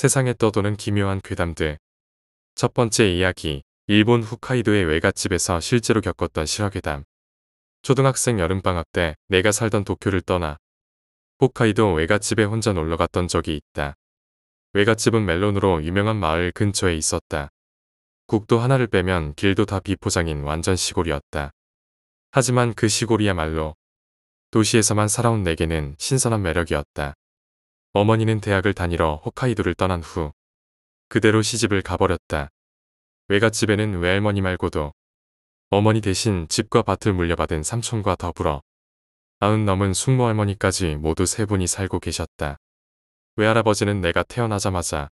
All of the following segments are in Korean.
세상에 떠도는 기묘한 괴담들. 첫 번째 이야기, 일본 후카이도의 외갓집에서 실제로 겪었던 실화괴담. 초등학생 여름방학 때 내가 살던 도쿄를 떠나 후카이도 외갓집에 혼자 놀러갔던 적이 있다. 외갓집은 멜론으로 유명한 마을 근처에 있었다. 국도 하나를 빼면 길도 다 비포장인 완전 시골이었다. 하지만 그 시골이야말로 도시에서만 살아온 내게는 신선한 매력이었다. 어머니는 대학을 다니러 홋카이도를 떠난 후 그대로 시집을 가버렸다. 외갓집에는 외할머니 말고도 어머니 대신 집과 밭을 물려받은 삼촌과 더불어 아흔 넘은 숙모 할머니까지 모두 세 분이 살고 계셨다. 외할아버지는 내가 태어나자마자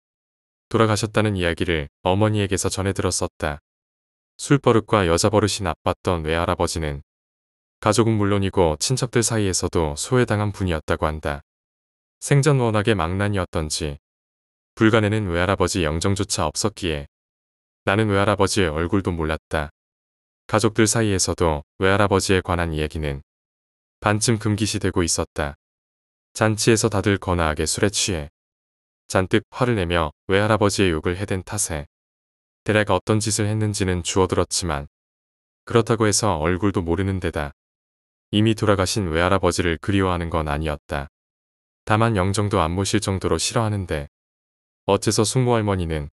돌아가셨다는 이야기를 어머니에게서 전해 들었었다. 술 버릇과 여자 버릇이 나빴던 외할아버지는 가족은 물론이고 친척들 사이에서도 소외당한 분이었다고 한다. 생전 워낙에 망난이었던지 불간에는 외할아버지 영정조차 없었기에 나는 외할아버지의 얼굴도 몰랐다. 가족들 사이에서도 외할아버지에 관한 이야기는 반쯤 금기시되고 있었다. 잔치에서 다들 거나하게 술에 취해 잔뜩 화를 내며 외할아버지의 욕을 해댄 탓에 대략 어떤 짓을 했는지는 주워들었지만 그렇다고 해서 얼굴도 모르는 데다 이미 돌아가신 외할아버지를 그리워하는 건 아니었다. 다만 영정도 안 모실 정도로 싫어하는데 어째서 숙모 할머니는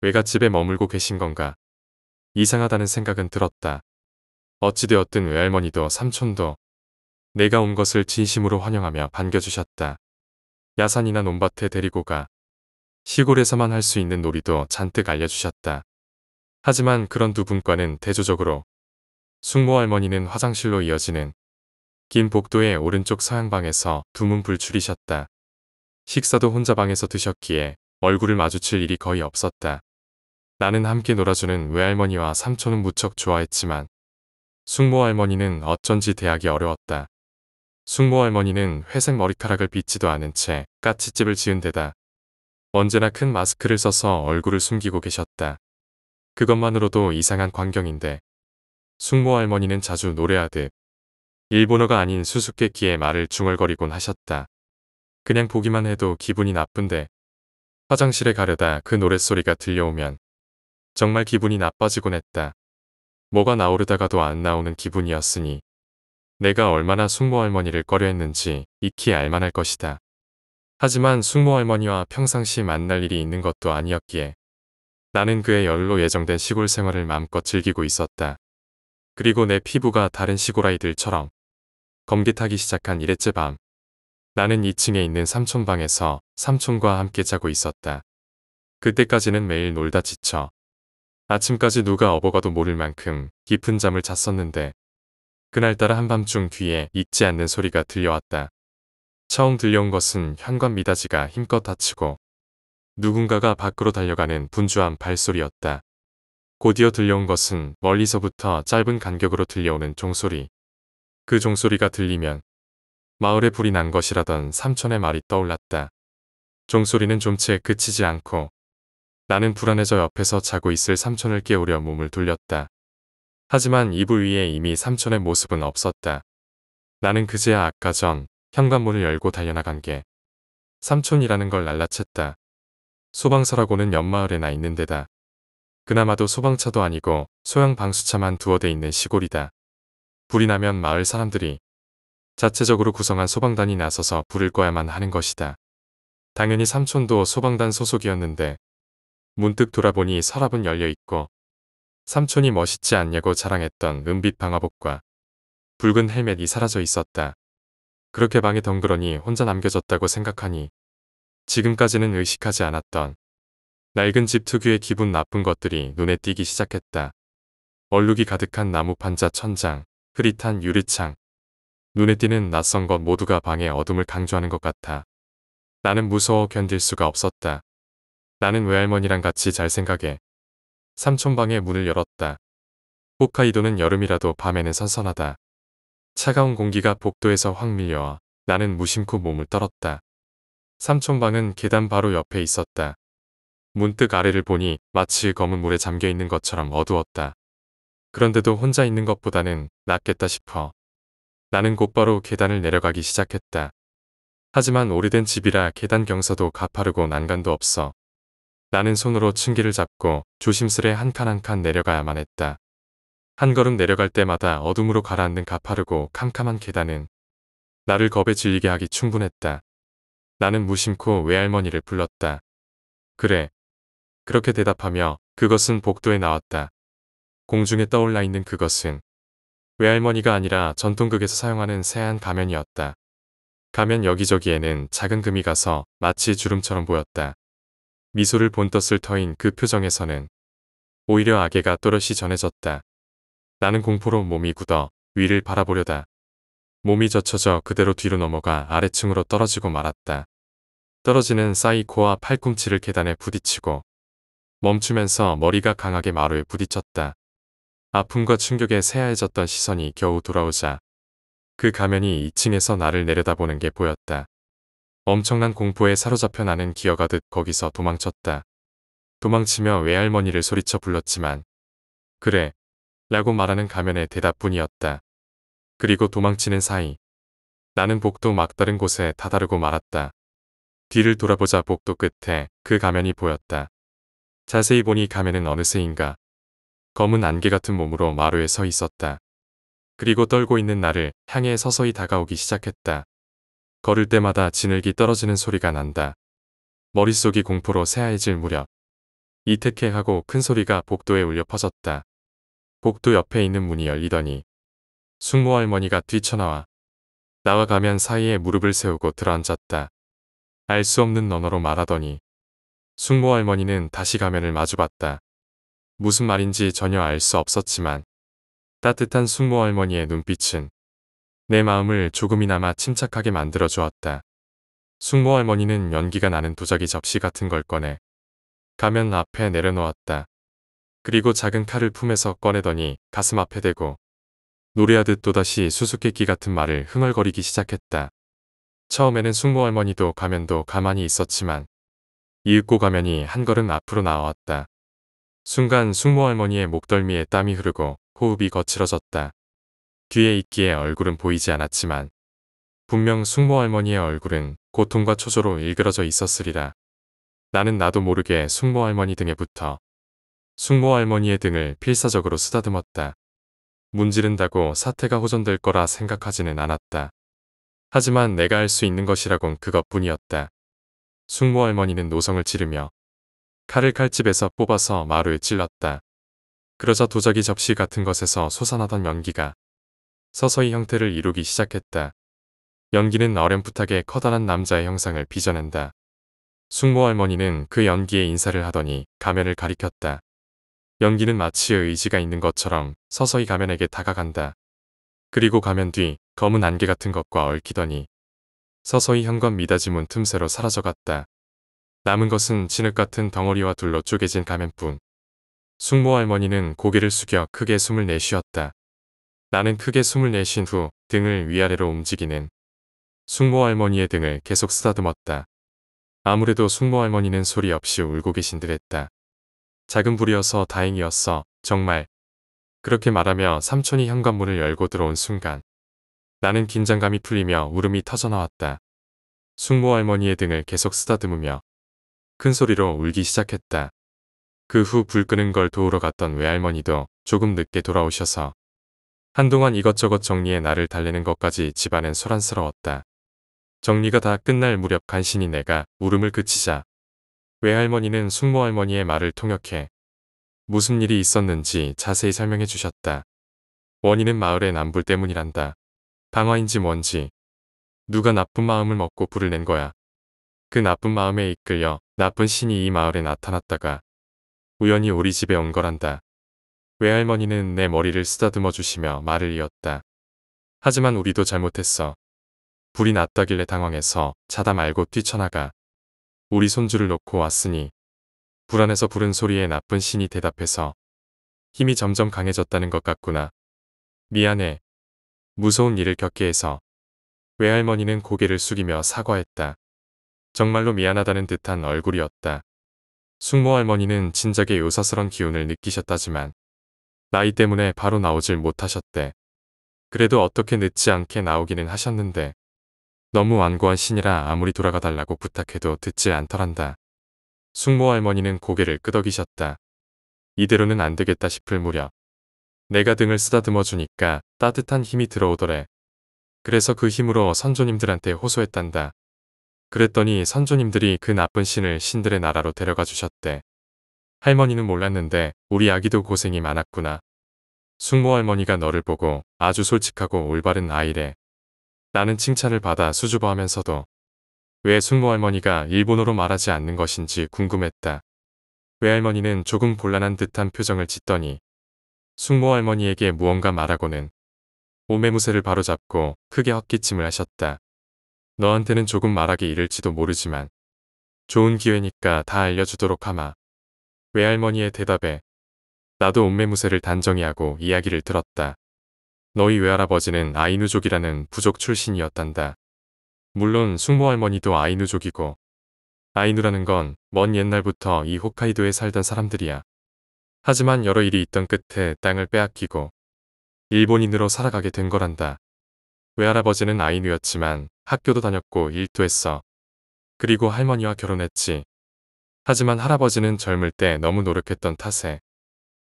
외갓집에 머물고 계신 건가 이상하다는 생각은 들었다. 어찌되었든 외할머니도 삼촌도 내가 온 것을 진심으로 환영하며 반겨주셨다. 야산이나 논밭에 데리고 가 시골에서만 할 수 있는 놀이도 잔뜩 알려주셨다. 하지만 그런 두 분과는 대조적으로 숙모 할머니는 화장실로 이어지는 긴 복도의 오른쪽 서양방에서 두문 불출이셨다. 식사도 혼자 방에서 드셨기에 얼굴을 마주칠 일이 거의 없었다. 나는 함께 놀아주는 외할머니와 삼촌은 무척 좋아했지만 숙모 할머니는 어쩐지 대하기 어려웠다. 숙모 할머니는 회색 머리카락을 빗지도 않은 채 까치집을 지은 데다 언제나 큰 마스크를 써서 얼굴을 숨기고 계셨다. 그것만으로도 이상한 광경인데 숙모 할머니는 자주 노래하듯 일본어가 아닌 수수께끼의 말을 중얼거리곤 하셨다. 그냥 보기만 해도 기분이 나쁜데 화장실에 가려다 그 노랫소리가 들려오면 정말 기분이 나빠지곤 했다. 뭐가 나오르다가도 안 나오는 기분이었으니 내가 얼마나 숙모할머니를 꺼려했는지 익히 알만할 것이다. 하지만 숙모할머니와 평상시 만날 일이 있는 것도 아니었기에 나는 그의 열로 예정된 시골 생활을 마음껏 즐기고 있었다. 그리고 내 피부가 다른 시골아이들처럼 검기 타기 시작한 이래째 밤. 나는 2층에 있는 삼촌 방에서 삼촌과 함께 자고 있었다. 그때까지는 매일 놀다 지쳐. 아침까지 누가 업어가도 모를 만큼 깊은 잠을 잤었는데 그날따라 한밤중 귀에 잊지 않는 소리가 들려왔다. 처음 들려온 것은 현관 미닫이가 힘껏 닫히고 누군가가 밖으로 달려가는 분주한 발소리였다. 곧이어 들려온 것은 멀리서부터 짧은 간격으로 들려오는 종소리. 그 종소리가 들리면 마을에 불이 난 것이라던 삼촌의 말이 떠올랐다. 종소리는 좀채 그치지 않고 나는 불안해져 옆에서 자고 있을 삼촌을 깨우려 몸을 돌렸다. 하지만 이불 위에 이미 삼촌의 모습은 없었다. 나는 그제야 아까 전 현관문을 열고 달려나간 게 삼촌이라는 걸날라챘다 소방서라고는 옆마을에 나 있는 데다. 그나마도 소방차도 아니고 소형 방수차만 두어 대 있는 시골이다. 불이 나면 마을 사람들이 자체적으로 구성한 소방단이 나서서 불을 꺼야만 하는 것이다. 당연히 삼촌도 소방단 소속이었는데 문득 돌아보니 서랍은 열려있고 삼촌이 멋있지 않냐고 자랑했던 은빛 방화복과 붉은 헬멧이 사라져 있었다. 그렇게 방에 덩그러니 혼자 남겨졌다고 생각하니 지금까지는 의식하지 않았던 낡은 집 특유의 기분 나쁜 것들이 눈에 띄기 시작했다. 얼룩이 가득한 나무 판자 천장, 흐릿한 유리창. 눈에 띄는 낯선 것 모두가 방의 어둠을 강조하는 것 같아. 나는 무서워 견딜 수가 없었다. 나는 외할머니랑 같이 잘 생각해. 삼촌 방의 문을 열었다. 홋카이도는 여름이라도 밤에는 선선하다. 차가운 공기가 복도에서 확 밀려와 나는 무심코 몸을 떨었다. 삼촌 방은 계단 바로 옆에 있었다. 문득 아래를 보니 마치 검은 물에 잠겨 있는 것처럼 어두웠다. 그런데도 혼자 있는 것보다는 낫겠다 싶어 나는 곧바로 계단을 내려가기 시작했다. 하지만 오래된 집이라 계단 경사도 가파르고 난간도 없어 나는 손으로 층기를 잡고 조심스레 한 칸 한 칸 내려가야만 했다. 한 걸음 내려갈 때마다 어둠으로 가라앉는 가파르고 캄캄한 계단은 나를 겁에 질리게 하기 충분했다. 나는 무심코 외할머니를 불렀다. 그래. 그렇게 대답하며 그것은 복도에 나왔다. 공중에 떠올라 있는 그것은 외할머니가 아니라 전통극에서 사용하는 새한 가면이었다. 가면 여기저기에는 작은 금이 가서 마치 주름처럼 보였다. 미소를 본떴을 터인 그 표정에서는 오히려 악애가 또렷이 전해졌다. 나는 공포로 몸이 굳어 위를 바라보려다. 몸이 젖혀져 그대로 뒤로 넘어가 아래층으로 떨어지고 말았다. 떨어지는 사이코와 팔꿈치를 계단에 부딪히고 멈추면서 머리가 강하게 마루에 부딪혔다. 아픔과 충격에 새하얘졌던 시선이 겨우 돌아오자 그 가면이 2층에서 나를 내려다보는 게 보였다. 엄청난 공포에 사로잡혀 나는 기어가듯 거기서 도망쳤다. 도망치며 외할머니를 소리쳐 불렀지만 그래 라고 말하는 가면의 대답뿐이었다. 그리고 도망치는 사이 나는 복도 막다른 곳에 다다르고 말았다. 뒤를 돌아보자 복도 끝에 그 가면이 보였다. 자세히 보니 가면은 어느새인가 검은 안개 같은 몸으로 마루에 서 있었다. 그리고 떨고 있는 나를 향해 서서히 다가오기 시작했다. 걸을 때마다 진흙이 떨어지는 소리가 난다. 머릿속이 공포로 새하얘질 무렵. 이태케 하고 큰 소리가 복도에 울려 퍼졌다. 복도 옆에 있는 문이 열리더니 숙모 할머니가 뛰쳐나와 나와가면 사이에 무릎을 세우고 들어앉았다. 알 수 없는 언어로 말하더니 숙모 할머니는 다시 가면을 마주봤다. 무슨 말인지 전혀 알 수 없었지만 따뜻한 숙모 할머니의 눈빛은 내 마음을 조금이나마 침착하게 만들어 주었다. 숙모 할머니는 연기가 나는 도자기 접시 같은 걸 꺼내 가면 앞에 내려놓았다. 그리고 작은 칼을 품에서 꺼내더니 가슴 앞에 대고 노래하듯 또다시 수수께끼 같은 말을 흥얼거리기 시작했다. 처음에는 숙모 할머니도 가면도 가만히 있었지만 이윽고 가면이 한 걸음 앞으로 나왔다. 순간 숙모 할머니의 목덜미에 땀이 흐르고 호흡이 거칠어졌다. 뒤에 있기에 얼굴은 보이지 않았지만 분명 숙모 할머니의 얼굴은 고통과 초조로 일그러져 있었으리라. 나는 나도 모르게 숙모 할머니 등에 붙어 숙모 할머니의 등을 필사적으로 쓰다듬었다. 문지른다고 사태가 호전될 거라 생각하지는 않았다. 하지만 내가 할 수 있는 것이라곤 그것뿐이었다. 숙모 할머니는 노성을 지르며 칼을 칼집에서 뽑아서 마루에 찔렀다. 그러자 도자기 접시 같은 것에서 솟아나던 연기가 서서히 형태를 이루기 시작했다. 연기는 어렴풋하게 커다란 남자의 형상을 빚어낸다. 숙모 할머니는 그 연기에 인사를 하더니 가면을 가리켰다. 연기는 마치 의지가 있는 것처럼 서서히 가면에게 다가간다. 그리고 가면 뒤 검은 안개 같은 것과 얽히더니 서서히 현관 미닫이문 틈새로 사라져갔다. 남은 것은 진흙 같은 덩어리와 둘러 쪼개진 가면뿐. 숙모 할머니는 고개를 숙여 크게 숨을 내쉬었다. 나는 크게 숨을 내쉰 후 등을 위아래로 움직이는 숙모 할머니의 등을 계속 쓰다듬었다. 아무래도 숙모 할머니는 소리 없이 울고 계신 듯 했다. 작은 불이어서 다행이었어, 정말. 그렇게 말하며 삼촌이 현관문을 열고 들어온 순간 나는 긴장감이 풀리며 울음이 터져나왔다. 숙모 할머니의 등을 계속 쓰다듬으며 큰 소리로 울기 시작했다. 그 후 불 끄는 걸 도우러 갔던 외할머니도 조금 늦게 돌아오셔서 한동안 이것저것 정리해 나를 달래는 것까지 집안엔 소란스러웠다. 정리가 다 끝날 무렵 간신히 내가 울음을 그치자 외할머니는 숙모할머니의 말을 통역해 무슨 일이 있었는지 자세히 설명해 주셨다. 원인은 마을의 남불 때문이란다. 방화인지 뭔지 누가 나쁜 마음을 먹고 불을 낸 거야. 그 나쁜 마음에 이끌려 나쁜 신이 이 마을에 나타났다가 우연히 우리 집에 온 거란다. 외할머니는 내 머리를 쓰다듬어 주시며 말을 이었다. 하지만 우리도 잘못했어. 불이 났다길래 당황해서 자다 말고 뛰쳐나가 우리 손주를 놓고 왔으니 불안해서 부른 소리에 나쁜 신이 대답해서 힘이 점점 강해졌다는 것 같구나. 미안해. 무서운 일을 겪게 해서 외할머니는 고개를 숙이며 사과했다. 정말로 미안하다는 듯한 얼굴이었다. 숙모 할머니는 진작에 요사스런 기운을 느끼셨다지만 나이 때문에 바로 나오질 못하셨대. 그래도 어떻게 늦지 않게 나오기는 하셨는데 너무 완고한 신이라 아무리 돌아가달라고 부탁해도 듣지 않더란다. 숙모 할머니는 고개를 끄덕이셨다. 이대로는 안 되겠다 싶을 무렵 내가 등을 쓰다듬어 주니까 따뜻한 힘이 들어오더래. 그래서 그 힘으로 선조님들한테 호소했단다. 그랬더니 선조님들이 그 나쁜 신을 신들의 나라로 데려가 주셨대. 할머니는 몰랐는데 우리 아기도 고생이 많았구나. 숙모 할머니가 너를 보고 아주 솔직하고 올바른 아이래. 나는 칭찬을 받아 수줍어하면서도 왜 숙모 할머니가 일본어로 말하지 않는 것인지 궁금했다. 외할머니는 조금 곤란한 듯한 표정을 짓더니 숙모 할머니에게 무언가 말하고는 오메무새를 바로잡고 크게 헛기침을 하셨다. 너한테는 조금 말하기 이를지도 모르지만 좋은 기회니까 다 알려주도록 하마. 외할머니의 대답에 나도 옴매무새를 단정히 하고 이야기를 들었다. 너희 외할아버지는 아이누족이라는 부족 출신이었단다. 물론 숙모할머니도 아이누족이고 아이누라는 건 먼 옛날부터 이 홋카이도에 살던 사람들이야. 하지만 여러 일이 있던 끝에 땅을 빼앗기고 일본인으로 살아가게 된 거란다. 외할아버지는 아이누였지만 학교도 다녔고 일도 했어. 그리고 할머니와 결혼했지. 하지만 할아버지는 젊을 때 너무 노력했던 탓에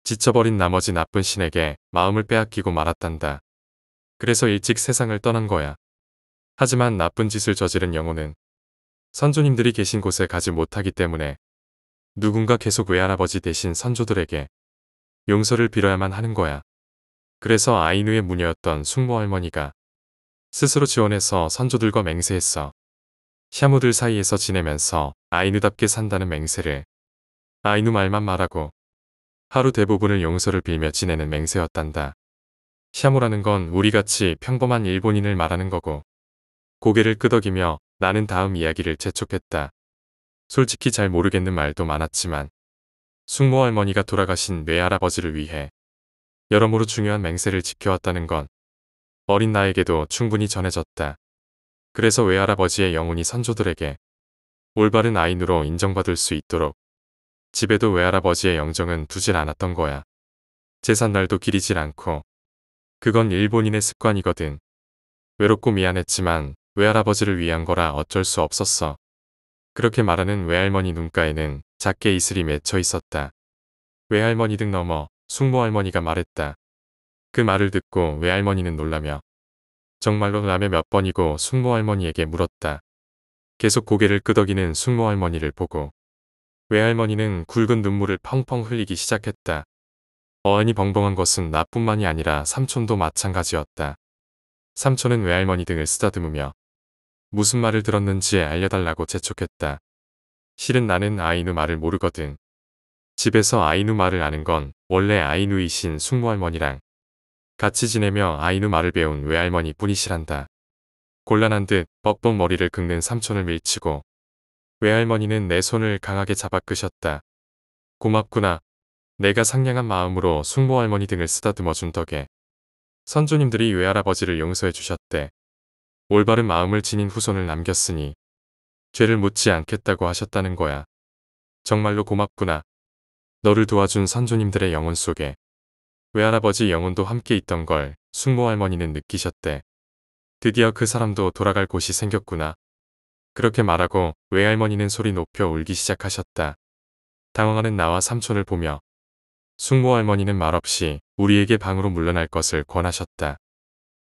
지쳐버린 나머지 나쁜 신에게 마음을 빼앗기고 말았단다. 그래서 일찍 세상을 떠난 거야. 하지만 나쁜 짓을 저지른 영혼은 선조님들이 계신 곳에 가지 못하기 때문에 누군가 계속 외할아버지 대신 선조들에게 용서를 빌어야만 하는 거야. 그래서 아이누의 무녀였던 숙모 할머니가 스스로 지원해서 선조들과 맹세했어. 샤무들 사이에서 지내면서 아이누답게 산다는 맹세를 아이누 말만 말하고 하루 대부분을 용서를 빌며 지내는 맹세였단다. 샤무라는 건 우리같이 평범한 일본인을 말하는 거고 고개를 끄덕이며 나는 다음 이야기를 재촉했다. 솔직히 잘 모르겠는 말도 많았지만 숙모 할머니가 돌아가신 외할아버지를 위해 여러모로 중요한 맹세를 지켜왔다는 건 어린 나에게도 충분히 전해졌다. 그래서 외할아버지의 영혼이 선조들에게 올바른 아인으로 인정받을 수 있도록 집에도 외할아버지의 영정은 두질 않았던 거야. 재산날도 기리질 않고 그건 일본인의 습관이거든. 외롭고 미안했지만 외할아버지를 위한 거라 어쩔 수 없었어. 그렇게 말하는 외할머니 눈가에는 작게 이슬이 맺혀 있었다. 외할머니 등 넘어 숙모할머니가 말했다. 그 말을 듣고 외할머니는 놀라며 정말로 라며 몇 번이고 숙모 할머니에게 물었다. 계속 고개를 끄덕이는 숙모 할머니를 보고 외할머니는 굵은 눈물을 펑펑 흘리기 시작했다. 어안이 벙벙한 것은 나뿐만이 아니라 삼촌도 마찬가지였다. 삼촌은 외할머니 등을 쓰다듬으며 무슨 말을 들었는지 알려달라고 재촉했다. 실은 나는 아이누 말을 모르거든. 집에서 아이누 말을 아는 건 원래 아이누이신 숙모할머니랑 같이 지내며 아이누 말을 배운 외할머니 뿐이시란다. 곤란한 듯 뻑뻑 머리를 긁는 삼촌을 밀치고 외할머니는 내 손을 강하게 잡아 끄셨다. 고맙구나. 내가 상냥한 마음으로 숙모할머니 등을 쓰다듬어 준 덕에 선조님들이 외할아버지를 용서해 주셨대. 올바른 마음을 지닌 후손을 남겼으니 죄를 묻지 않겠다고 하셨다는 거야. 정말로 고맙구나. 너를 도와준 선조님들의 영혼 속에 외할아버지 영혼도 함께 있던 걸 숙모 할머니는 느끼셨대. 드디어 그 사람도 돌아갈 곳이 생겼구나. 그렇게 말하고 외할머니는 소리 높여 울기 시작하셨다. 당황하는 나와 삼촌을 보며 숙모 할머니는 말없이 우리에게 방으로 물러날 것을 권하셨다.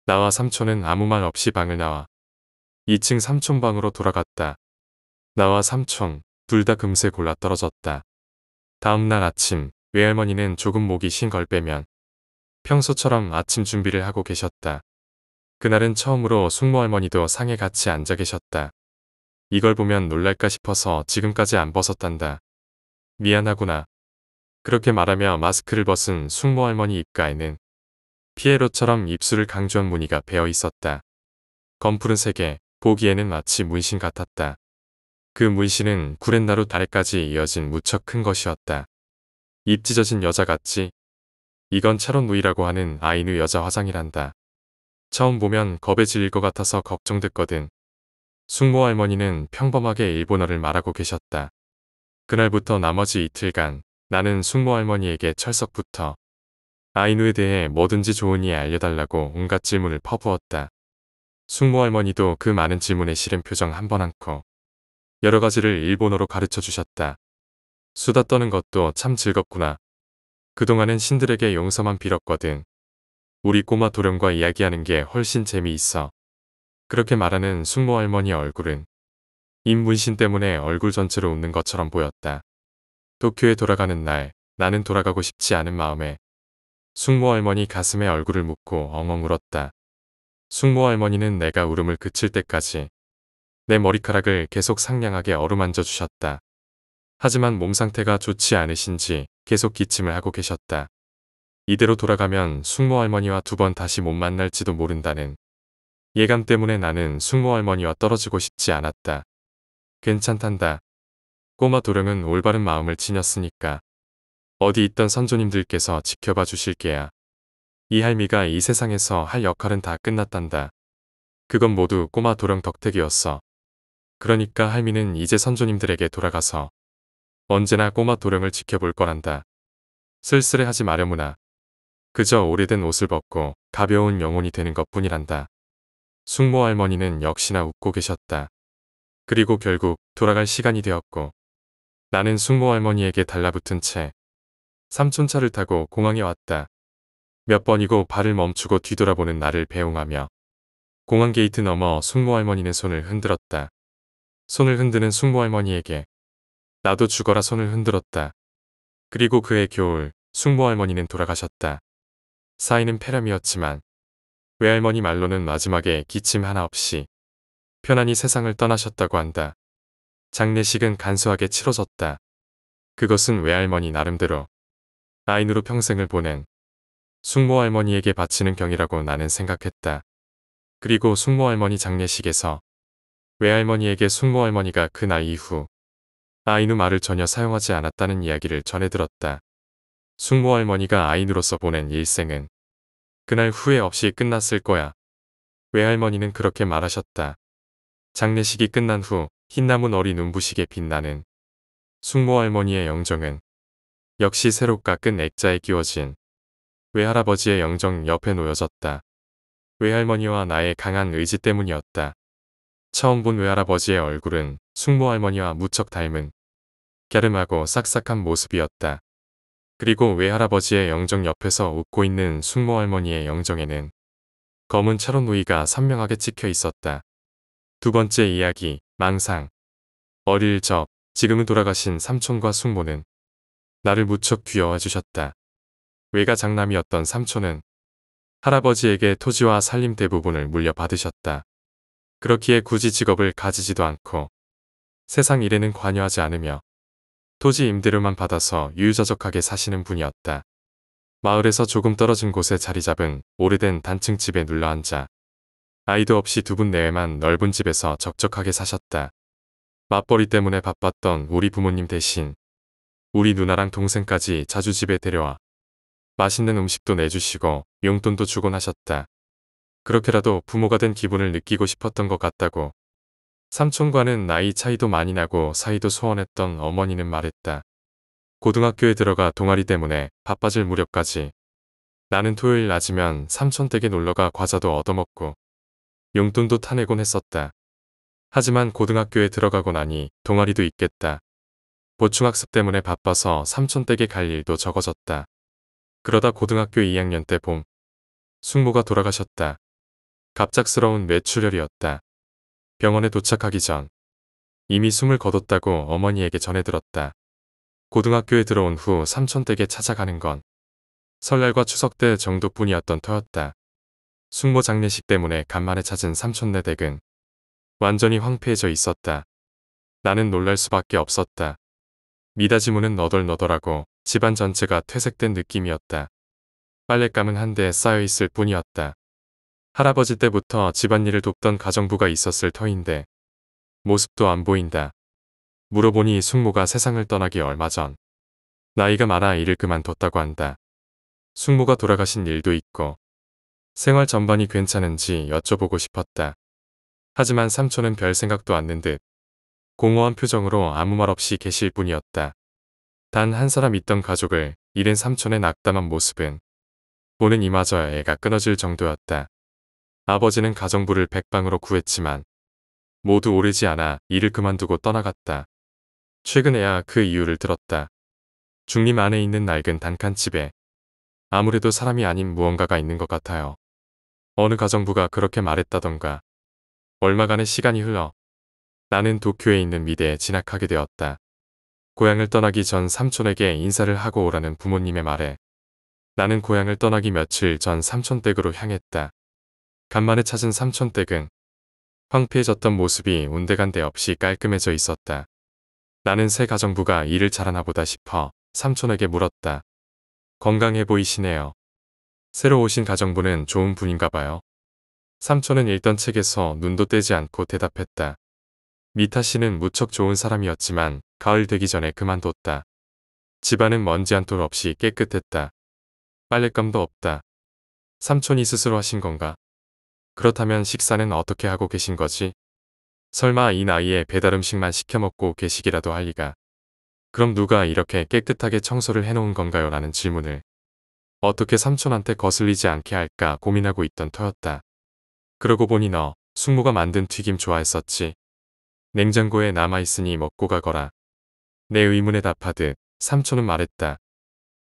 나와 삼촌은 아무 말 없이 방을 나와 2층 삼촌 방으로 돌아갔다. 나와 삼촌 둘 다 금세 골라 떨어졌다. 다음날 아침 외할머니는 조금 목이 신걸 빼면 평소처럼 아침 준비를 하고 계셨다. 그날은 처음으로 숙모 할머니도 상에 같이 앉아 계셨다. 이걸 보면 놀랄까 싶어서 지금까지 안 벗었단다. 미안하구나. 그렇게 말하며 마스크를 벗은 숙모 할머니 입가에는 피에로처럼 입술을 강조한 무늬가 배어 있었다. 검푸른색에 보기에는 마치 문신 같았다. 그 문신은 구렛나루 다래까지 이어진 무척 큰 것이었다. 입 찢어진 여자같이 이건 차론누이라고 하는 아이누 여자 화장이란다. 처음 보면 겁에 질릴 것 같아서 걱정됐거든. 숙모 할머니는 평범하게 일본어를 말하고 계셨다. 그날부터 나머지 이틀간 나는 숙모 할머니에게 철석부터 아이누에 대해 뭐든지 좋으니 알려달라고 온갖 질문을 퍼부었다. 숙모 할머니도 그 많은 질문에 실은 표정 한번 않고 여러 가지를 일본어로 가르쳐 주셨다. 수다 떠는 것도 참 즐겁구나. 그동안은 신들에게 용서만 빌었거든. 우리 꼬마 도령과 이야기하는 게 훨씬 재미있어. 그렇게 말하는 숙모 할머니 얼굴은 임문신 때문에 얼굴 전체로 웃는 것처럼 보였다. 도쿄에 돌아가는 날 나는 돌아가고 싶지 않은 마음에 숙모 할머니 가슴에 얼굴을 묻고 엉엉 울었다. 숙모 할머니는 내가 울음을 그칠 때까지 내 머리카락을 계속 상냥하게 어루만져 주셨다. 하지만 몸 상태가 좋지 않으신지 계속 기침을 하고 계셨다. 이대로 돌아가면 숙모 할머니와 두 번 다시 못 만날지도 모른다는 예감 때문에 나는 숙모 할머니와 떨어지고 싶지 않았다. 괜찮단다. 꼬마 도령은 올바른 마음을 지녔으니까. 어디 있던 선조님들께서 지켜봐 주실게야. 이 할미가 이 세상에서 할 역할은 다 끝났단다. 그건 모두 꼬마 도령 덕택이었어. 그러니까 할미는 이제 선조님들에게 돌아가서 언제나 꼬마 도령을 지켜볼 거란다. 쓸쓸해하지 마려무나. 그저 오래된 옷을 벗고 가벼운 영혼이 되는 것뿐이란다. 숙모 할머니는 역시나 웃고 계셨다. 그리고 결국 돌아갈 시간이 되었고 나는 숙모 할머니에게 달라붙은 채 삼촌차를 타고 공항에 왔다. 몇 번이고 발을 멈추고 뒤돌아보는 나를 배웅하며 공항 게이트 넘어 숙모 할머니는 손을 흔들었다. 손을 흔드는 숙모 할머니에게 나도 죽어라 손을 흔들었다. 그리고 그해 겨울 숙모 할머니는 돌아가셨다. 사인은 폐렴이었지만 외할머니 말로는 마지막에 기침 하나 없이 편안히 세상을 떠나셨다고 한다. 장례식은 간소하게 치러졌다. 그것은 외할머니 나름대로 라인으로 평생을 보낸 숙모 할머니에게 바치는 경이라고 나는 생각했다. 그리고 숙모 할머니 장례식에서 외할머니에게 숙모 할머니가 그날 이후 아이누 말을 전혀 사용하지 않았다는 이야기를 전해 들었다. 숙모 할머니가 아이누로서 보낸 일생은 그날 후회 없이 끝났을 거야. 외할머니는 그렇게 말하셨다. 장례식이 끝난 후 흰나무 너리 눈부시게 빛나는 숙모 할머니의 영정은 역시 새로 깎은 액자에 끼워진 외할아버지의 영정 옆에 놓여졌다. 외할머니와 나의 강한 의지 때문이었다. 처음 본 외할아버지의 얼굴은 숙모 할머니와 무척 닮은 갸름하고 싹싹한 모습이었다. 그리고 외할아버지의 영정 옆에서 웃고 있는 숙모 할머니의 영정에는 검은 차론 무이가 선명하게 찍혀 있었다. 두 번째 이야기, 망상. 어릴 적 지금은 돌아가신 삼촌과 숙모는 나를 무척 귀여워 주셨다. 외가 장남이었던 삼촌은 할아버지에게 토지와 살림 대부분을 물려받으셨다. 그렇기에 굳이 직업을 가지지도 않고 세상 일에는 관여하지 않으며 토지 임대료만 받아서 유유자적하게 사시는 분이었다. 마을에서 조금 떨어진 곳에 자리 잡은 오래된 단층 집에 눌러 앉아 아이도 없이 두 분 내외만 넓은 집에서 적적하게 사셨다. 맞벌이 때문에 바빴던 우리 부모님 대신 우리 누나랑 동생까지 자주 집에 데려와 맛있는 음식도 내주시고 용돈도 주곤 하셨다. 그렇게라도 부모가 된 기분을 느끼고 싶었던 것 같다고 삼촌과는 나이 차이도 많이 나고 사이도 소원했던 어머니는 말했다. 고등학교에 들어가 동아리 때문에 바빠질 무렵까지 나는 토요일 낮이면 삼촌 댁에 놀러가 과자도 얻어먹고 용돈도 타내곤 했었다. 하지만 고등학교에 들어가고 나니 동아리도 있겠다. 보충학습 때문에 바빠서 삼촌 댁에 갈 일도 적어졌다. 그러다 고등학교 2학년 때 봄, 숙모가 돌아가셨다. 갑작스러운 외출혈이었다 병원에 도착하기 전 이미 숨을 거뒀다고 어머니에게 전해들었다. 고등학교에 들어온 후 삼촌 댁에 찾아가는 건 설날과 추석 때 정도뿐이었던 터였다. 숙모 장례식 때문에 간만에 찾은 삼촌네 댁은 완전히 황폐해져 있었다. 나는 놀랄 수밖에 없었다. 미닫이문은 너덜너덜하고 집안 전체가 퇴색된 느낌이었다. 빨랫감은 한 대에 쌓여있을 뿐이었다. 할아버지 때부터 집안일을 돕던 가정부가 있었을 터인데 모습도 안 보인다. 물어보니 숙모가 세상을 떠나기 얼마 전 나이가 많아 일을 그만뒀다고 한다. 숙모가 돌아가신 일도 있고 생활 전반이 괜찮은지 여쭤보고 싶었다. 하지만 삼촌은 별 생각도 않는 듯 공허한 표정으로 아무 말 없이 계실 뿐이었다. 단 한 사람 있던 가족을 잃은 삼촌의 낙담한 모습은 보는 이마저 애가 끊어질 정도였다. 아버지는 가정부를 백방으로 구했지만 모두 오르지 않아 일을 그만두고 떠나갔다. 최근에야 그 이유를 들었다. 중림 안에 있는 낡은 단칸집에 아무래도 사람이 아닌 무언가가 있는 것 같아요. 어느 가정부가 그렇게 말했다던가. 얼마간의 시간이 흘러 나는 도쿄에 있는 미대에 진학하게 되었다. 고향을 떠나기 전 삼촌에게 인사를 하고 오라는 부모님의 말에 나는 고향을 떠나기 며칠 전 삼촌 댁으로 향했다. 간만에 찾은 삼촌 댁은 황폐해졌던 모습이 온데간데 없이 깔끔해져 있었다. 나는 새 가정부가 일을 잘하나 보다 싶어 삼촌에게 물었다. 건강해 보이시네요. 새로 오신 가정부는 좋은 분인가 봐요. 삼촌은 읽던 책에서 눈도 떼지 않고 대답했다. 미타 씨는 무척 좋은 사람이었지만 가을 되기 전에 그만뒀다. 집안은 먼지 한 톨 없이 깨끗했다. 빨랫감도 없다. 삼촌이 스스로 하신 건가? 그렇다면 식사는 어떻게 하고 계신 거지? 설마 이 나이에 배달 음식만 시켜 먹고 계시기라도 할 리가. 그럼 누가 이렇게 깨끗하게 청소를 해놓은 건가요? 라는 질문을 어떻게 삼촌한테 거슬리지 않게 할까 고민하고 있던 터였다. 그러고 보니 너 숙모가 만든 튀김 좋아했었지. 냉장고에 남아있으니 먹고 가거라. 내 의문에 답하듯 삼촌은 말했다.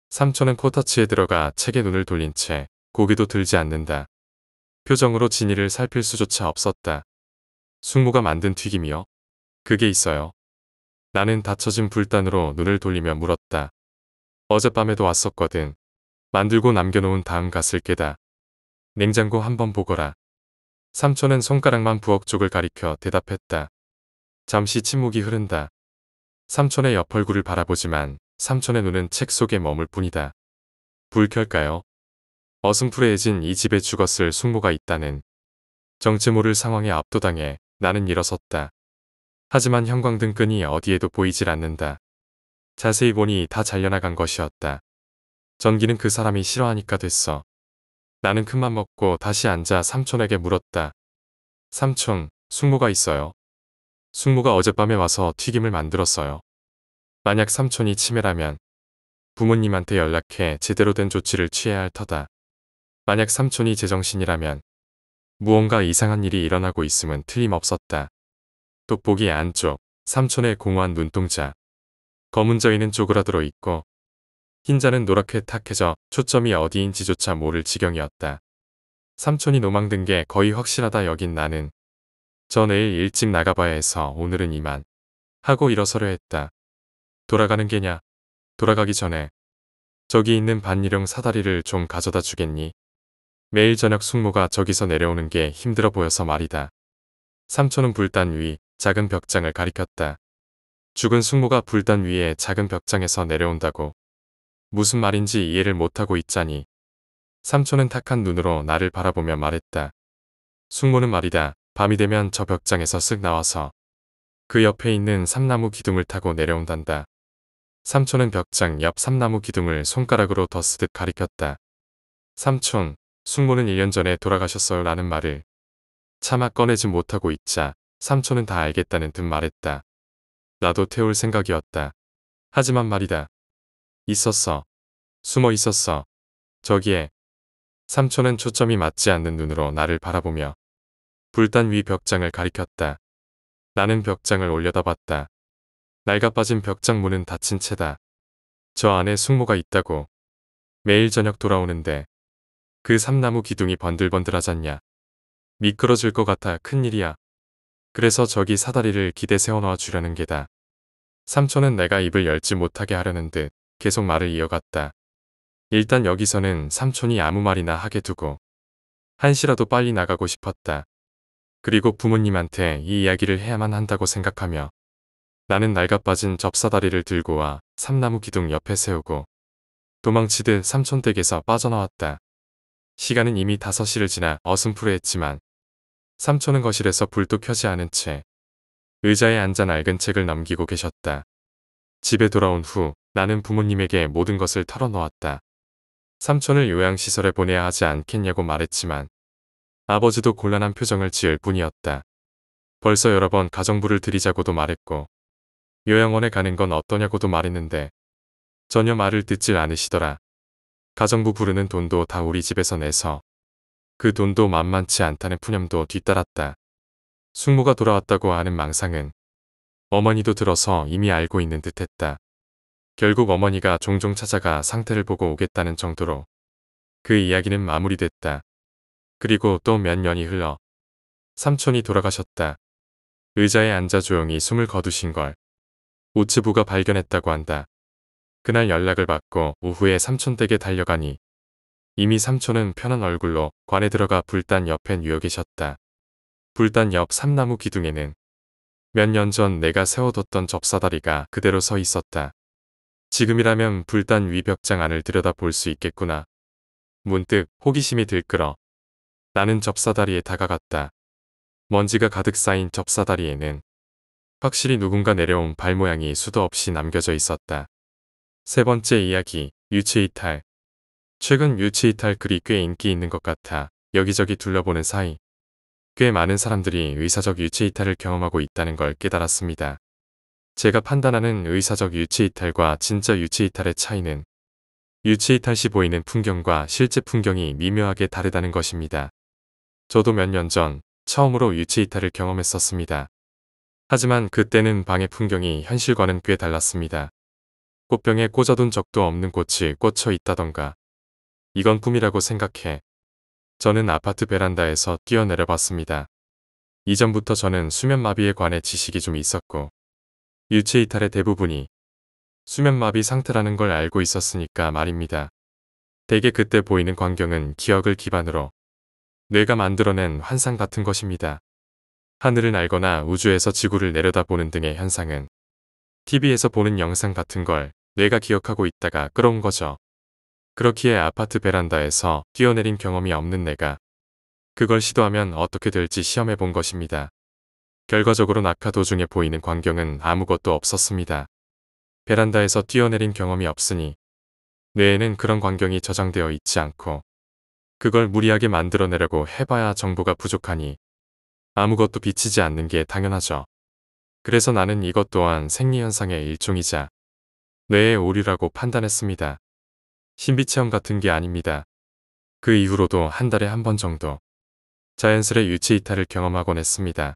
삼촌은 코터치에 들어가 책에 눈을 돌린 채고기도 들지 않는다. 표정으로 진이를 살필 수조차 없었다. 숙모가 만든 튀김이요? 그게 있어요. 나는 닫혀진 불단으로 눈을 돌리며 물었다. 어젯밤에도 왔었거든. 만들고 남겨놓은 다음 갔을 게다. 냉장고 한번 보거라. 삼촌은 손가락만 부엌 쪽을 가리켜 대답했다. 잠시 침묵이 흐른다. 삼촌의 옆 얼굴을 바라보지만 삼촌의 눈은 책 속에 머물 뿐이다. 불 켤까요? 어슴푸레해진 이 집에 죽었을 숙모가 있다는 정체 모를 상황에 압도당해 나는 일어섰다. 하지만 형광등 끈이 어디에도 보이질 않는다. 자세히 보니 다 잘려나간 것이었다. 전기는 그 사람이 싫어하니까 됐어. 나는 큰맘 먹고 다시 앉아 삼촌에게 물었다. 삼촌, 숙모가 있어요. 숙모가 어젯밤에 와서 튀김을 만들었어요. 만약 삼촌이 치매라면 부모님한테 연락해 제대로 된 조치를 취해야 할 터다. 만약 삼촌이 제정신이라면 무언가 이상한 일이 일어나고 있음은 틀림없었다. 돋보기 안쪽 삼촌의 공허한 눈동자 검은 저희는 쪼그라들어 있고 흰자는 노랗게 탁해져 초점이 어디인지조차 모를 지경이었다. 삼촌이 노망든 게 거의 확실하다 여긴 나는 저 내일 일찍 나가봐야 해서 오늘은 이만 하고 일어서려 했다. 돌아가는 게냐? 돌아가기 전에 저기 있는 반일용 사다리를 좀 가져다 주겠니? 매일 저녁 숙모가 저기서 내려오는 게 힘들어 보여서 말이다. 삼촌은 불단 위 작은 벽장을 가리켰다. 죽은 숙모가 불단 위에 작은 벽장에서 내려온다고. 무슨 말인지 이해를 못하고 있자니. 삼촌은 탁한 눈으로 나를 바라보며 말했다. 숙모는 말이다. 밤이 되면 저 벽장에서 쓱 나와서 그 옆에 있는 삼나무 기둥을 타고 내려온단다. 삼촌은 벽장 옆 삼나무 기둥을 손가락으로 더스듯 가리켰다. 삼촌, 숙모는 1년 전에 돌아가셨어요 라는 말을 차마 꺼내지 못하고 있자 삼촌은 다 알겠다는 듯 말했다. 나도 태울 생각이었다. 하지만 말이다. 있었어. 숨어 있었어. 저기에. 삼촌은 초점이 맞지 않는 눈으로 나를 바라보며 불단 위 벽장을 가리켰다. 나는 벽장을 올려다봤다. 날가 빠진 벽장 문은 닫힌 채다. 저 안에 숙모가 있다고. 매일 저녁 돌아오는데 그 삼나무 기둥이 번들번들하잖냐. 미끄러질 것 같아 큰일이야. 그래서 저기 사다리를 기대 세워놓아 주려는 게다. 삼촌은 내가 입을 열지 못하게 하려는 듯 계속 말을 이어갔다. 일단 여기서는 삼촌이 아무 말이나 하게 두고 한시라도 빨리 나가고 싶었다. 그리고 부모님한테 이 이야기를 해야만 한다고 생각하며 나는 날아빠진 접사다리를 들고 와 삼나무 기둥 옆에 세우고 도망치듯 삼촌 댁에서 빠져나왔다. 시간은 이미 5시를 지나 어슴푸레했지만 삼촌은 거실에서 불도 켜지 않은 채 의자에 앉아 낡은 책을 넘기고 계셨다. 집에 돌아온 후 나는 부모님에게 모든 것을 털어놓았다. 삼촌을 요양시설에 보내야 하지 않겠냐고 말했지만 아버지도 곤란한 표정을 지을 뿐이었다. 벌써 여러 번 가정부를 드리자고도 말했고 요양원에 가는 건 어떠냐고도 말했는데 전혀 말을 듣질 않으시더라. 가정부 부르는 돈도 다 우리 집에서 내서 그 돈도 만만치 않다는 푸념도 뒤따랐다. 숙모가 돌아왔다고 아는 망상은 어머니도 들어서 이미 알고 있는 듯했다. 결국 어머니가 종종 찾아가 상태를 보고 오겠다는 정도로 그 이야기는 마무리됐다. 그리고 또 몇 년이 흘러 삼촌이 돌아가셨다. 의자에 앉아 조용히 숨을 거두신 걸 오츠부가 발견했다고 한다. 그날 연락을 받고 오후에 삼촌 댁에 달려가니 이미 삼촌은 편한 얼굴로 관에 들어가 불단 옆엔유워 계셨다. 불단 옆 삼나무 기둥에는 몇 년 전 내가 세워뒀던 접사다리가 그대로 서 있었다. 지금이라면 불단 위 벽장 안을 들여다볼 수 있겠구나. 문득 호기심이 들끓어 나는 접사다리에 다가갔다. 먼지가 가득 쌓인 접사다리에는 확실히 누군가 내려온 발모양이 수도 없이 남겨져 있었다. 세 번째 이야기, 유치이탈. 최근 유치이탈 글이 꽤 인기 있는 것 같아 여기저기 둘러보는 사이 꽤 많은 사람들이 의사적 유치이탈을 경험하고 있다는 걸 깨달았습니다. 제가 판단하는 의사적 유치이탈과 진짜 유치이탈의 차이는 유치이탈 시 보이는 풍경과 실제 풍경이 미묘하게 다르다는 것입니다. 저도 몇 년 전 처음으로 유치이탈을 경험했었습니다. 하지만 그때는 방의 풍경이 현실과는 꽤 달랐습니다. 꽃병에 꽂아둔 적도 없는 꽃이 꽂혀 있다던가. 이건 꿈이라고 생각해. 저는 아파트 베란다에서 뛰어내려 봤습니다. 이전부터 저는 수면마비에 관해 지식이 좀 있었고 유체이탈의 대부분이 수면마비 상태라는 걸 알고 있었으니까 말입니다. 대개 그때 보이는 광경은 기억을 기반으로 뇌가 만들어낸 환상 같은 것입니다. 하늘을 날거나 우주에서 지구를 내려다보는 등의 현상은 TV에서 보는 영상 같은 걸 뇌가 기억하고 있다가 끌어온 거죠. 그렇기에 아파트 베란다에서 뛰어내린 경험이 없는 내가 그걸 시도하면 어떻게 될지 시험해 본 것입니다. 결과적으로 낙하 도중에 보이는 광경은 아무것도 없었습니다. 베란다에서 뛰어내린 경험이 없으니 뇌에는 그런 광경이 저장되어 있지 않고 그걸 무리하게 만들어내려고 해봐야 정보가 부족하니 아무것도 비치지 않는 게 당연하죠. 그래서 나는 이것 또한 생리현상의 일종이자 뇌의 오류라고 판단했습니다. 신비체험 같은 게 아닙니다. 그 이후로도 한 달에 한 번 정도 자연스레 유체이탈을 경험하곤 했습니다.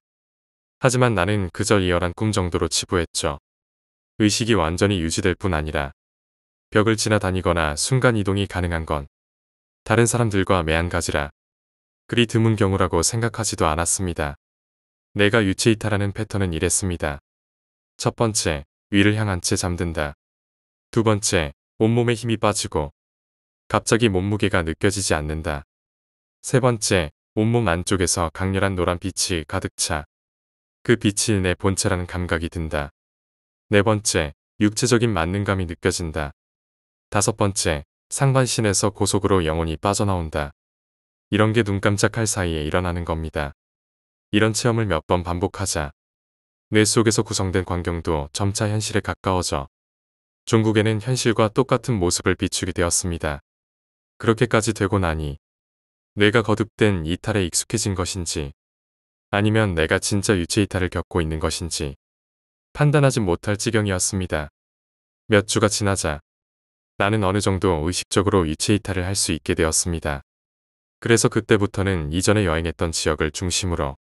하지만 나는 그저 리얼한 꿈 정도로 치부했죠. 의식이 완전히 유지될 뿐 아니라 벽을 지나다니거나 순간이동이 가능한 건 다른 사람들과 매한가지라 그리 드문 경우라고 생각하지도 않았습니다. 내가 유체이탈하는 패턴은 이랬습니다. 첫 번째, 위를 향한 채 잠든다. 두 번째, 온몸에 힘이 빠지고 갑자기 몸무게가 느껴지지 않는다. 세 번째, 온몸 안쪽에서 강렬한 노란 빛이 가득 차. 그 빛이 내 본체라는 감각이 든다. 네 번째, 육체적인 만능감이 느껴진다. 다섯 번째, 상반신에서 고속으로 영혼이 빠져나온다. 이런 게 눈 깜짝할 사이에 일어나는 겁니다. 이런 체험을 몇 번 반복하자 뇌 속에서 구성된 광경도 점차 현실에 가까워져 중국에는 현실과 똑같은 모습을 비추게 되었습니다. 그렇게까지 되고 나니 뇌가 거듭된 이탈에 익숙해진 것인지 아니면 내가 진짜 유체 이탈을 겪고 있는 것인지 판단하지 못할 지경이었습니다. 몇 주가 지나자 나는 어느 정도 의식적으로 유체 이탈을 할 수 있게 되었습니다. 그래서 그때부터는 이전에 여행했던 지역을 중심으로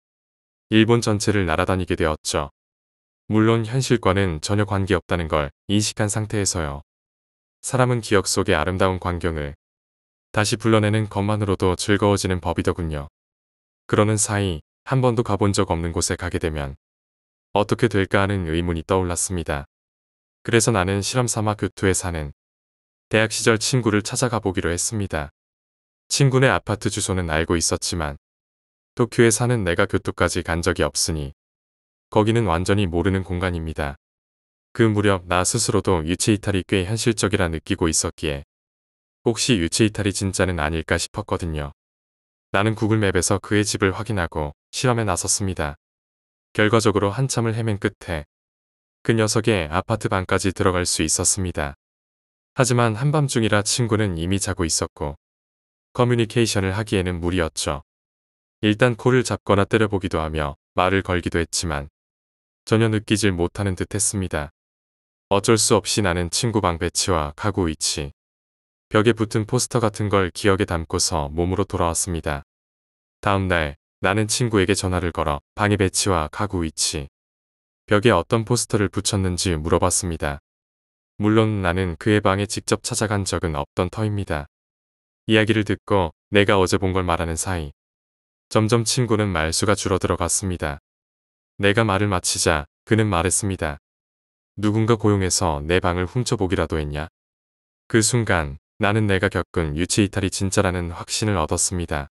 일본 전체를 날아다니게 되었죠. 물론 현실과는 전혀 관계없다는 걸 인식한 상태에서요. 사람은 기억 속의 아름다운 광경을 다시 불러내는 것만으로도 즐거워지는 법이더군요. 그러는 사이 한 번도 가본 적 없는 곳에 가게 되면 어떻게 될까 하는 의문이 떠올랐습니다. 그래서 나는 실험 삼아 교토에 그 사는 대학 시절 친구를 찾아가 보기로 했습니다. 친구네 아파트 주소는 알고 있었지만 도쿄에 사는 내가 교토까지 간 적이 없으니 거기는 완전히 모르는 공간입니다. 그 무렵 나 스스로도 유체 이탈이 꽤 현실적이라 느끼고 있었기에 혹시 유체 이탈이 진짜는 아닐까 싶었거든요. 나는 구글맵에서 그의 집을 확인하고 실험에 나섰습니다. 결과적으로 한참을 헤맨 끝에 그 녀석의 아파트 방까지 들어갈 수 있었습니다. 하지만 한밤중이라 친구는 이미 자고 있었고 커뮤니케이션을 하기에는 무리였죠. 일단 코를 잡거나 때려보기도 하며 말을 걸기도 했지만 전혀 느끼질 못하는 듯 했습니다. 어쩔 수 없이 나는 친구 방 배치와 가구 위치, 벽에 붙은 포스터 같은 걸 기억에 담고서 몸으로 돌아왔습니다. 다음 날 나는 친구에게 전화를 걸어 방의 배치와 가구 위치, 벽에 어떤 포스터를 붙였는지 물어봤습니다. 물론 나는 그의 방에 직접 찾아간 적은 없던 터입니다. 이야기를 듣고 내가 어제 본 걸 말하는 사이 점점 친구는 말수가 줄어들어갔습니다. 내가 말을 마치자 그는 말했습니다. 누군가 고용해서 내 방을 훔쳐보기라도 했냐? 그 순간 나는 내가 겪은 유치이탈이 진짜라는 확신을 얻었습니다.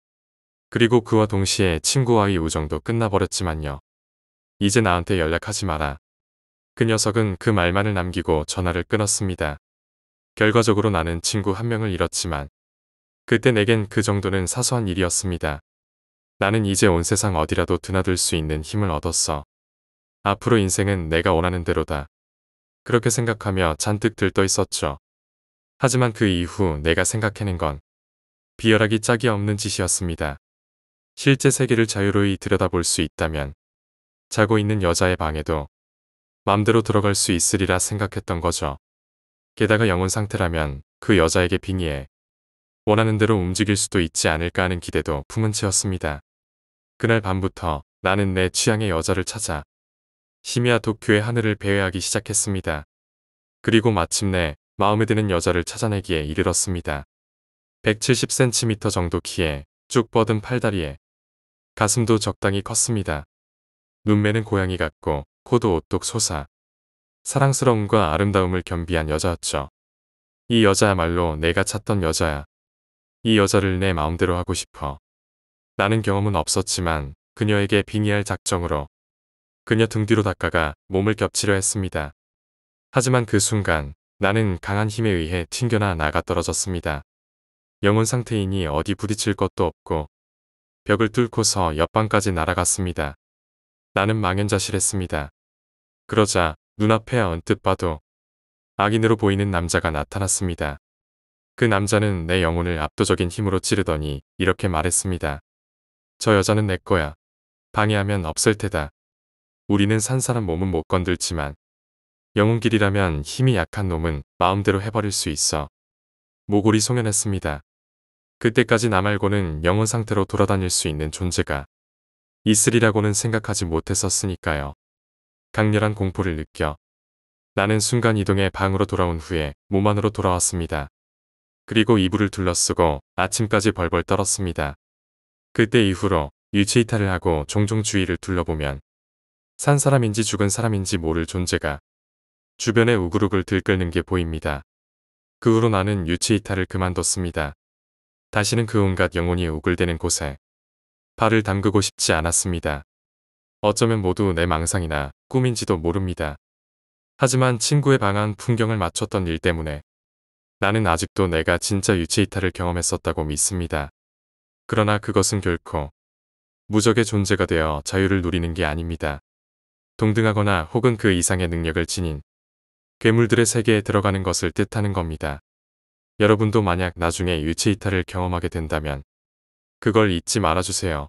그리고 그와 동시에 친구와의 우정도 끝나버렸지만요. 이제 나한테 연락하지 마라. 그 녀석은 그 말만을 남기고 전화를 끊었습니다. 결과적으로 나는 친구 한 명을 잃었지만 그때 내겐 그 정도는 사소한 일이었습니다. 나는 이제 온 세상 어디라도 드나들 수 있는 힘을 얻었어. 앞으로 인생은 내가 원하는 대로다. 그렇게 생각하며 잔뜩 들떠 있었죠. 하지만 그 이후 내가 생각해낸 건 비열하기 짝이 없는 짓이었습니다. 실제 세계를 자유로이 들여다볼 수 있다면 자고 있는 여자의 방에도 맘대로 들어갈 수 있으리라 생각했던 거죠. 게다가 영혼 상태라면 그 여자에게 빙의해 원하는 대로 움직일 수도 있지 않을까 하는 기대도 품은 채였습니다. 그날 밤부터 나는 내 취향의 여자를 찾아 심야 도쿄의 하늘을 배회하기 시작했습니다. 그리고 마침내 마음에 드는 여자를 찾아내기에 이르렀습니다. 170cm 정도 키에 쭉 뻗은 팔다리에 가슴도 적당히 컸습니다. 눈매는 고양이 같고 코도 오똑 솟아 사랑스러움과 아름다움을 겸비한 여자였죠. 이 여자야말로 내가 찾던 여자야. 이 여자를 내 마음대로 하고 싶어. 나는 경험은 없었지만 그녀에게 빙의할 작정으로 그녀 등 뒤로 닦아가 몸을 겹치려 했습니다. 하지만 그 순간 나는 강한 힘에 의해 튕겨나 나가 떨어졌습니다. 영혼 상태이니 어디 부딪힐 것도 없고 벽을 뚫고서 옆방까지 날아갔습니다. 나는 망연자실했습니다. 그러자 눈앞에 언뜻 봐도 악인으로 보이는 남자가 나타났습니다. 그 남자는 내 영혼을 압도적인 힘으로 찌르더니 이렇게 말했습니다. 저 여자는 내 거야. 방해하면 없을 테다. 우리는 산 사람 몸은 못 건들지만 영웅길이라면 힘이 약한 놈은 마음대로 해버릴 수 있어. 모골이 송연했습니다. 그때까지 나 말고는 영혼 상태로 돌아다닐 수 있는 존재가 있으리라고는 생각하지 못했었으니까요. 강렬한 공포를 느껴 나는 순간 이동해 방으로 돌아온 후에 몸 안으로 돌아왔습니다. 그리고 이불을 둘러쓰고 아침까지 벌벌 떨었습니다. 그때 이후로 일치이탈을 하고 종종 주위를 둘러보면 산 사람인지 죽은 사람인지 모를 존재가 주변에 우그룩을 들끓는 게 보입니다. 그 후로 나는 유치이탈을 그만뒀습니다. 다시는 그 온갖 영혼이 우글대는 곳에 발을 담그고 싶지 않았습니다. 어쩌면 모두 내 망상이나 꿈인지도 모릅니다. 하지만 친구의 방한 풍경을 맞췄던 일 때문에 나는 아직도 내가 진짜 유체이탈을 경험했었다고 믿습니다. 그러나 그것은 결코 무적의 존재가 되어 자유를 누리는 게 아닙니다. 동등하거나 혹은 그 이상의 능력을 지닌 괴물들의 세계에 들어가는 것을 뜻하는 겁니다. 여러분도 만약 나중에 유체이탈을 경험하게 된다면 그걸 잊지 말아주세요.